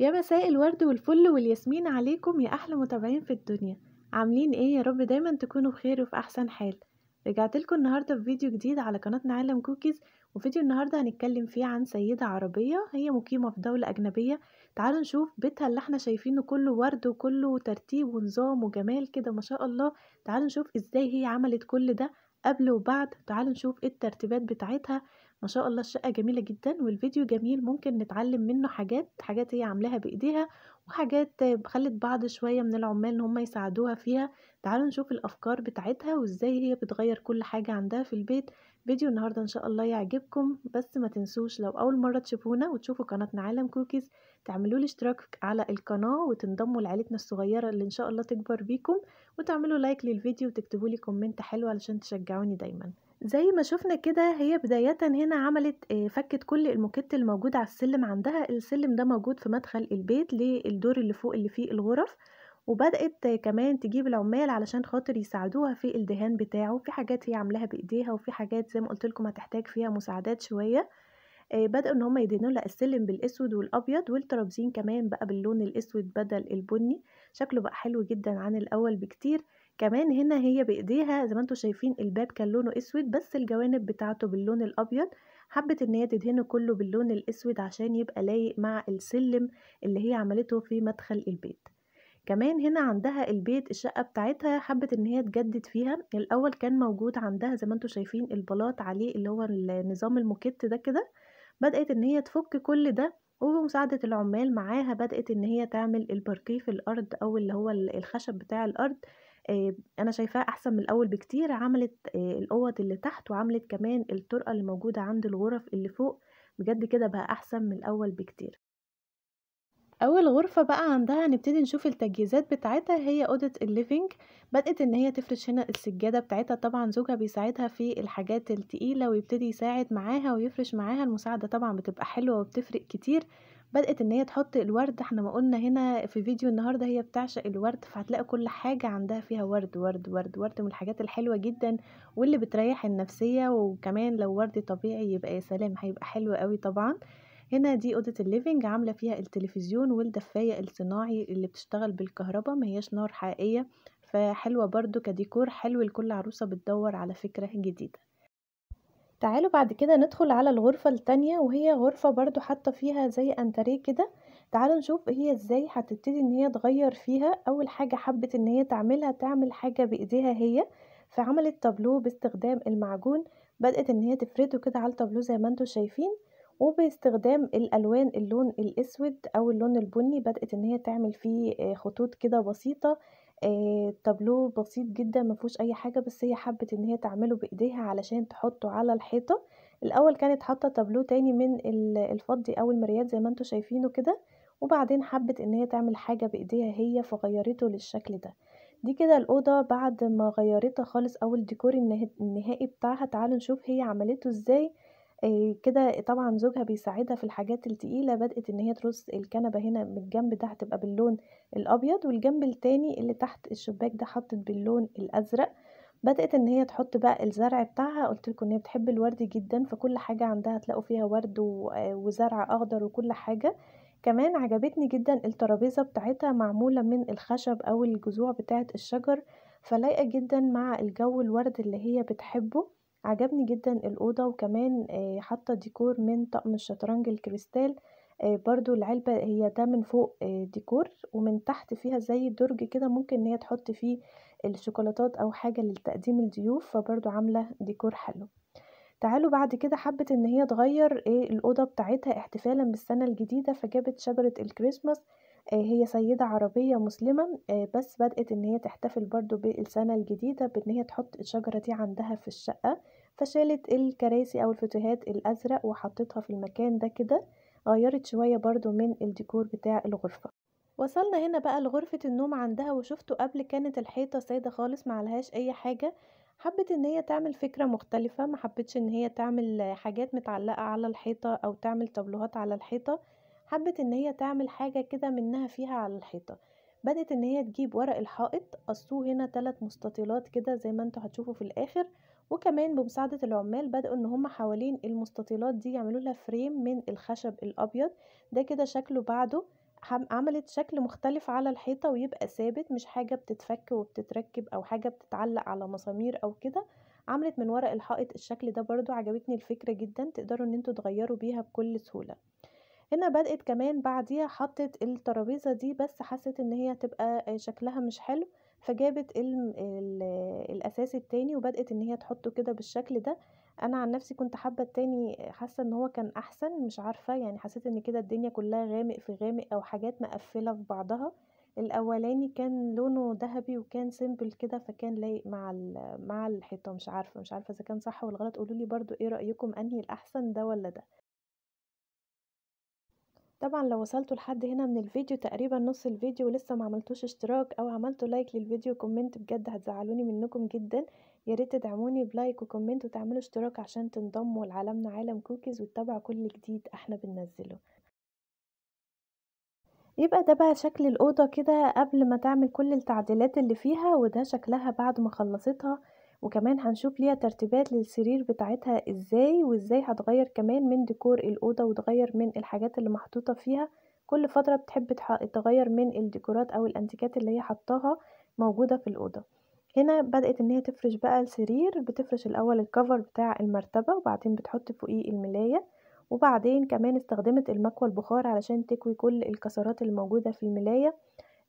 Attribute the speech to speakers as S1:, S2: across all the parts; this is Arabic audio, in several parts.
S1: يا مساء الورد والفل والياسمين عليكم يا احلى متابعين في الدنيا عاملين ايه يا رب دايما تكونوا بخير وفي احسن حال رجعت لكم النهارده فيديو جديد على قناتنا عالم كوكيز وفيديو النهارده هنتكلم فيه عن سيده عربيه هي مقيمه في دوله اجنبيه تعالوا نشوف بيتها اللي احنا شايفينه كله ورد وكله ترتيب ونظام وجمال كده ما شاء الله تعالوا نشوف ازاي هي عملت كل ده قبل وبعد تعالوا نشوف ايه الترتيبات بتاعتها ما شاء الله الشقة جميلة جدا والفيديو جميل ممكن نتعلم منه حاجات حاجات هي عاملاها بايديها وحاجات خلت بعض شوية من العمال ان هم يساعدوها فيها تعالوا نشوف الافكار بتاعتها وازاي هي بتغير كل حاجة عندها في البيت فيديو النهاردة ان شاء الله يعجبكم بس ما تنسوش لو اول مرة تشوفونا وتشوفوا قناتنا عالم كوكيز تعملوا لي اشتراك على القناة وتنضموا لعائلتنا الصغيرة اللي ان شاء الله تكبر بيكم وتعملوا لايك للفيديو وتكتبوا لي كومنت حلو علشان تشجعوني دايما زي ما شفنا كده هي بداية هنا عملت فكت كل الموكيت الموجود على السلم عندها السلم ده موجود في مدخل البيت للدور اللي فوق اللي فيه الغرف وبدأت كمان تجيب العمال علشان خاطر يساعدوها في الدهان بتاعه في حاجات هي عاملاها بايديها وفي حاجات زي ما قلت لكم هتحتاج فيها مساعدات شوية بدأوا ان هم يدهنوا لها السلم بالاسود والابيض والترابزين كمان بقى باللون الاسود بدل البني شكله بقى حلو جدا عن الاول بكتير كمان هنا هي بايديها زي ما انتم شايفين الباب كان لونه اسود بس الجوانب بتاعته باللون الابيض حبت ان هي تدهنه كله باللون الاسود عشان يبقى لايق مع السلم اللي هي عملته في مدخل البيت كمان هنا عندها البيت الشقة بتاعتها حبت ان هي تجدد فيها الاول كان موجود عندها زي ما انتم شايفين البلاط عليه اللي هو النظام المكت ده كده بدأت ان هي تفك كل ده وبمساعدة العمال معاها بدأت ان هي تعمل الباركيه في الارض او اللي هو الخشب بتاع الارض آه، انا شايفاه احسن من الاول بكتير عملت آه، الاوض اللي تحت وعملت كمان الطرقه اللي موجوده عند الغرف اللي فوق بجد كده بقى احسن من الاول بكتير اول غرفة بقى عندها هنبتدي نشوف التجهيزات بتاعتها هي اوضة الليفينج بدأت ان هي تفرش هنا السجادة بتاعتها طبعا زوجها بيساعدها في الحاجات التقيلة ويبتدي يساعد معاها ويفرش معاها المساعدة طبعا بتبقى حلوة وبتفرق كتير بدأت إن هي تحط الورد إحنا ما قلنا هنا في فيديو النهاردة هي بتعشق الورد فهتلاقي كل حاجة عندها فيها ورد ورد ورد ورد من الحاجات الحلوة جدا واللي بتريح النفسية وكمان لو ورد طبيعي يبقى يا سلام هيبقى حلو قوي طبعا هنا دي اوضه الليفنج عامله فيها التلفزيون والدفايه الصناعي اللي بتشتغل بالكهرباء ما هيش نار حقيقيه فحلوه برده كديكور حلو لكل عروسه بتدور على فكره جديده تعالوا بعد كده ندخل على الغرفة التانية وهي غرفة برضو حاطة فيها زي انتريه كده تعالوا نشوف هي ازاي هتبتدي ان هي تغير فيها اول حاجة حبت ان هي تعملها تعمل حاجة بايديها هي فعملت تابلو باستخدام المعجون بدأت ان هي تفرده كده على التابلو زي ما انتم شايفين وباستخدام الالوان اللون الاسود او اللون البني بدأت ان هي تعمل فيه آه، خطوط كده بسيطة طابلو آه، بسيط جدًا ما فيهوش أي حاجة، بس هي حبِّت إن هي تعمله بإيديها علشان تحطّه على الحيطة، الأول كانت حاطّة طابلو تاني من الفضّي أو المريات زي ما أنتم شايفينه كده، وبعدين حبِّت إن هي تعمل حاجة بإيديها هي فغيّرته للشكل ده، دي كده الأوضة بعد ما غيّرتها خالص أو الديكور النهائي بتاعها، تعالوا نشوف هي عملته إزاي. كده طبعًا زوجها بيساعدها في الحاجات التقيلة، بدأت إن هي ترص الكنبة هنا من الجنب ده هتبقى باللون الأبيض، والجنب التاني اللي تحت الشباك ده حطِّت باللون الأزرق، بدأت إن هي تحط بقى الزرع بتاعها، قُلت لكم إن هي بتحب الورد جدًا، فكل حاجة عندها هتلاقوا فيها ورد وزرع أخضر وكل حاجة، كمان عجبتني جدًا الترابيزة بتاعتها معمولة من الخشب أو الجذوع بتاعت الشجر، فلايقة جدًا مع الجو الورد اللي هي بتحبه. عجبني جدا الأوضة وكمان آه، حاطة ديكور من طقم الشطرنج الكريستال آه، برضو العلبة هي ده من فوق آه، ديكور ومن تحت فيها زي درج كده ممكن ان هي تحط فيه الشوكولاتات او حاجة لتقديم الضيوف فبرضو عاملة ديكور حلو تعالوا بعد كده حبت ان هي تغير الأوضة بتاعتها احتفالا بالسنة الجديدة فجابت شجرة الكريسماس آه، هي سيدة عربية مسلمة آه، بس بدأت إن هي تحتفل برضو بالسنة الجديدة بإن هي تحط الشجرة دي عندها في الشقة فشالت الكراسي أو الفتوهات الأزرق وحطتها في المكان ده كده غيرت شوية برضو من الديكور بتاع الغرفة وصلنا هنا بقى لغرفة النوم عندها وشفتوا قبل كانت الحيطة سيدة خالص معلهاش أي حاجة حبت ان هي تعمل فكرة مختلفة ما حبتش ان هي تعمل حاجات متعلقة على الحيطة او تعمل تابلوهات على الحيطة حبت ان هي تعمل حاجة كده منها فيها على الحيطة بدأت ان هي تجيب ورق الحائط قصوه هنا ثلاث مستطيلات كده زي ما انتوا هتشوفوا في الاخر وكمان بمساعدة العمال بدأوا ان هم حوالين المستطيلات دي يعملوا لها فريم من الخشب الابيض ده كده شكله بعده عملت شكل مختلف على الحيطة ويبقى ثابت مش حاجة بتتفك وبتتركب او حاجة بتتعلق على مسامير او كده عملت من ورق الحائط الشكل ده برضو عجبتني الفكرة جدا تقدروا ان انتوا تغيروا بيها بكل سهولة هنا بدأت كمان بعديها حطت الترابيزة دي بس حست ان هي تبقى آه، شكلها مش حلو فجابت ال ال الاساس التاني وبدأت ان هي تحطه كده بالشكل ده انا عن نفسي كنت حابة التاني حاسة ان هو كان احسن مش عارفة يعني حسيت ان كده الدنيا كلها غامق في غامق او حاجات مقفلة في بعضها الاولاني كان لونه ذهبي وكان سيمبل كده فكان لايق مع مع الحيطه مش عارفه مش عارفه اذا كان صح ولا غلط قولولي برده ايه رايكم انهي الاحسن ده ولا ده طبعا لو وصلتوا لحد هنا من الفيديو تقريبا نص الفيديو ولسه ما عملتوش اشتراك او عملتوا لايك للفيديو كومنت بجد هتزعلوني منكم جدا يا ريت تدعموني بلايك وكومنت وتعملوا اشتراك عشان تنضموا لعالمنا عالم كوكيز وتتابعوا كل جديد احنا بننزله يبقى ده بقى شكل الأوضة كده قبل ما تعمل كل التعديلات اللي فيها وده شكلها بعد ما خلصتها وكمان هنشوف ليها ترتيبات للسرير بتاعتها ازاي وازاي هتغير كمان من ديكور الاوضه وتغير من الحاجات اللي محطوطه فيها كل فتره بتحب تغير من الديكورات او الانتيكات اللي هي حطاها موجوده في الاوضه هنا بدات ان هي تفرش بقى السرير بتفرش الاول الكفر بتاع المرتبه وبعدين بتحط فوقيه الملايه وبعدين كمان استخدمت المكوى البخار علشان تكوي كل الكسرات الموجوده في الملايه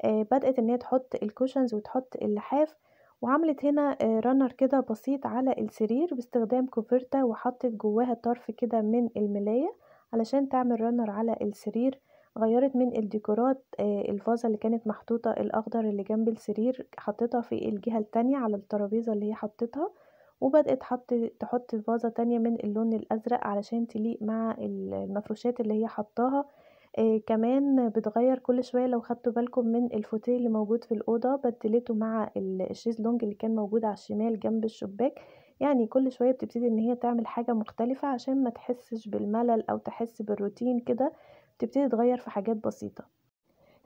S1: آه بدات ان هي تحط الكوشنز وتحط اللحاف وعملت هنا رنر آه، كده بسيط على السرير باستخدام كوفرتة وحطت جواها طرف كده من الملاية علشان تعمل رنر على السرير غيرت من الديكورات آه، الفازة اللي كانت محطوطة الأخضر اللي جنب السرير حطيتها في الجهة التانية على الترابيزة اللي هي حطتها وبدأت حط تحط فازة تانية من اللون الأزرق علشان تليق مع المفروشات اللي هي حطاها آه كمان بتغيّر كل شوية لو خدتوا بالكم من الفوتيه اللي موجود في الأوضة، بدّلته مع الشيز الشيزلونج اللي كان موجود على الشمال جنب الشباك، يعني كل شوية بتبتدي إن هي تعمل حاجة مختلفة عشان ما تحسّش بالملل أو تحس بالروتين كده، بتبتدي تغيّر في حاجات بسيطة.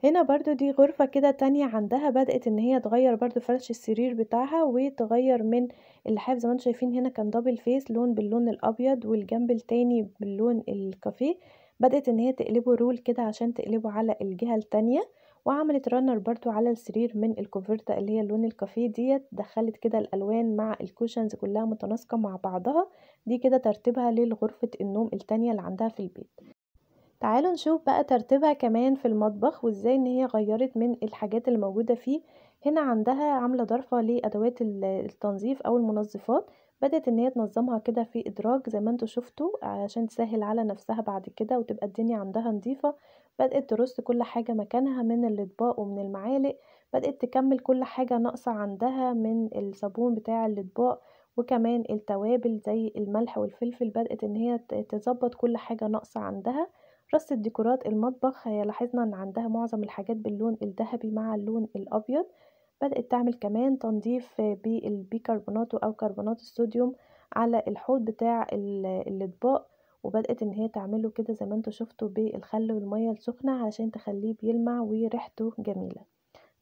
S1: هنا برضو دي غرفة كده تانية عندها بدأت إن هي تغيّر برضو فرش السرير بتاعها، وتغيّر من اللحاف زي ما أنتم شايفين هنا كان دابل فيس لون باللون الأبيض والجنب التاني باللون الكافيه. بدأت إن هي تقلبه رول كده عشان تقلبه على الجهة التانية وعملت رانر برضو على السرير من الكوفرتا اللي هي اللون الكافيه ديت دخلت كده الألوان مع الكوشنز كلها متناسقة مع بعضها دي كده ترتيبها لغرفة النوم التانية اللي عندها في البيت تعالوا نشوف بقى ترتيبها كمان في المطبخ وازاي ان هي غيرت من الحاجات اللي موجودة فيه هنا عندها عاملة ضرفة لأدوات التنظيف أو المنظفات بدأت إن هي تنظمها كده في إدراج زي ما انتوا شفتوا علشان تسهل على نفسها بعد كده وتبقى الدنيا عندها نظيفة بدأت ترص كل حاجة مكانها من الأطباق ومن المعالق بدأت تكمل كل حاجة ناقصة عندها من الصابون بتاع الأطباق وكمان التوابل زي الملح والفلفل بدأت إن هي تظبط كل حاجة ناقصة عندها رصت ديكورات المطبخ هي لاحظنا إن عندها معظم الحاجات باللون الذهبي مع اللون الأبيض بدأت تعمل كمان تنظيف بالبيكربونات أو كربونات الصوديوم على الحوض بتاع الأطباق وبدأت إن هي تعمله كده زي ما انتوا شفتوا بالخل والمية السخنة علشان تخليه بيلمع وريحته جميلة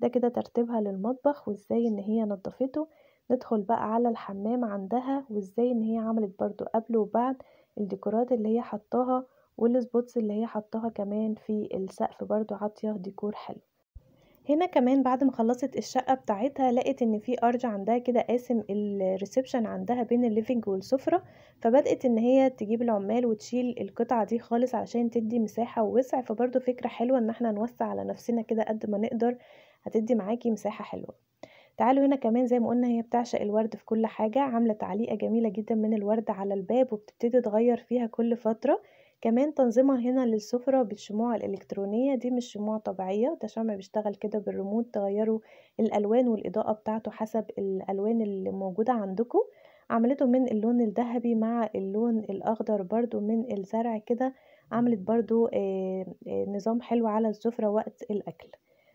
S1: ده كده ترتيبها للمطبخ وازاي ان هي نضفته ندخل بقى على الحمام عندها وازاي ان هي عملت برضو قبل وبعد الديكورات اللي هي حطاها والسبوتس اللي هي حطاها كمان في السقف برضو عاطيه ديكور حلو هنا كمان بعد ما خلصت الشقة بتاعتها لقت ان في ارج عندها كده قاسم الريسبشن عندها بين الليفينج والسفرة فبدأت ان هي تجيب العمال وتشيل القطعة دي خالص عشان تدي مساحة ووسع فبرضو فكرة حلوة ان احنا نوسع على نفسنا كده قد ما نقدر هتدي معاكي مساحة حلوة تعالوا هنا كمان زي ما قلنا هي بتعشق الورد في كل حاجة عاملة تعليقة جميلة جدا من الورد على الباب وبتبتدي تغير فيها كل فترة كمان تنظيمها هنا للسفرة بالشموع الإلكترونية دي مش شموع طبيعية ده شمع بيشتغل كده بالريموت تغيروا الألوان والإضاءة بتاعته حسب الألوان اللي موجودة عندكم عملته من اللون الذهبي مع اللون الأخضر برضو من الزرع كده عملت برضو آه، آه، نظام حلو على السفرة وقت الأكل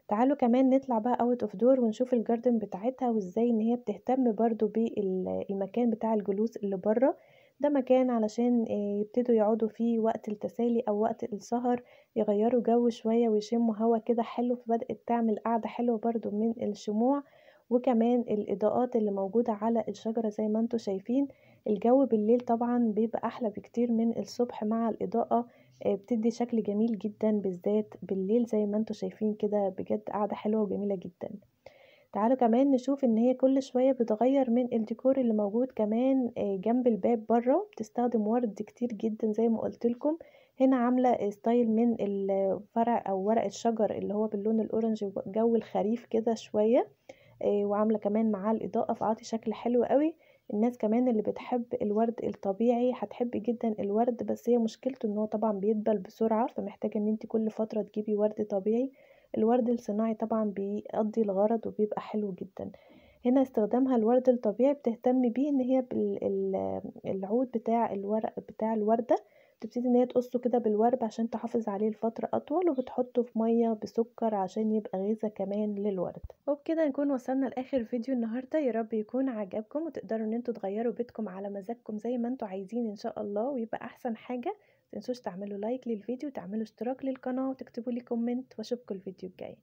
S1: تعالوا كمان نطلع بقى اوت اوف دور ونشوف الجاردن بتاعتها وازاي ان هي بتهتم برضو بالمكان بتاع الجلوس اللي بره ده مكان علشان آه، يبتدوا يقعدوا فيه وقت التسالي أو وقت السهر يغيروا جو شوية ويشموا هوا كده حلو فبدأت تعمل قعدة حلوة برضو من الشموع وكمان الإضاءات اللي موجودة على الشجرة زي ما انتوا شايفين الجو بالليل طبعا بيبقى أحلى بكتير من الصبح مع الإضاءة آه، بتدي شكل جميل جدا بالذات بالليل زي ما انتوا شايفين كده بجد قعدة حلوة وجميلة جدا تعالوا كمان نشوف ان هي كل شوية بتغير من الديكور اللي موجود كمان آه، جنب الباب بره بتستخدم ورد كتير جدا زي ما قلت لكم هنا عاملة ستايل من الفرع او ورق الشجر اللي هو باللون الاورنج جو الخريف كده شوية آه، وعاملة كمان معاه الاضاءة فعاطي شكل حلو قوي الناس كمان اللي بتحب الورد الطبيعي هتحب جدا الورد بس هي مشكلته ان هو طبعا بيدبل بسرعة فمحتاجة ان انت كل فترة تجيبي ورد طبيعي الورد الصناعي طبعا بيقضي الغرض وبيبقى حلو جدا هنا استخدامها الورد الطبيعي بتهتم بيه ان هي العود بتاع الورق بتاع الوردة بتبتدي ان هي تقصه كده بالورب عشان تحافظ عليه لفترة اطول وبتحطه في مية بسكر عشان يبقى غذاء كمان للورد وبكده نكون وصلنا لاخر فيديو النهاردة يا رب يكون عجبكم وتقدروا ان انتوا تغيروا بيتكم على مزاجكم زي ما انتوا عايزين ان شاء الله ويبقى احسن حاجة متنسوش تعملوا لايك للفيديو وتعملوا اشتراك للقناة وتكتبوا لي كومنت واشوفكم الفيديو الجاي